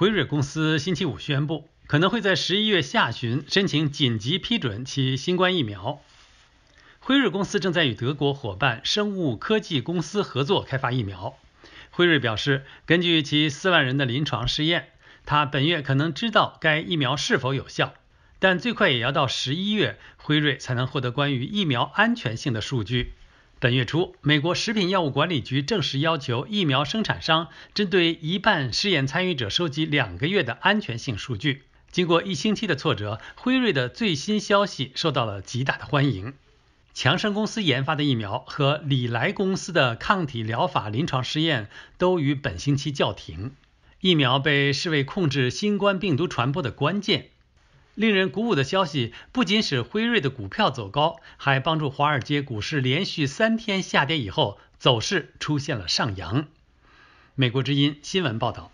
辉瑞公司星期五宣布，可能会在十一月下旬申请紧急批准其新冠疫苗。辉瑞公司正在与德国伙伴生物科技公司合作开发疫苗。辉瑞表示，根据其四万人的临床试验，他本月可能知道该疫苗是否有效，但最快也要到十一月，辉瑞才能获得关于疫苗安全性的数据。本月初，美国食品药物管理局正式要求疫苗生产商针对一半试验参与者收集两个月的安全性数据。经过一星期的挫折，辉瑞的最新消息受到了极大的欢迎。强生公司研发的疫苗和礼来公司的抗体疗法临床试验都于本星期叫停。疫苗被视为控制新冠病毒传播的关键。令人鼓舞的消息不仅使辉瑞的股票走高，还帮助华尔街股市连续三天下跌以后走势出现了上扬。美国之音新闻报道。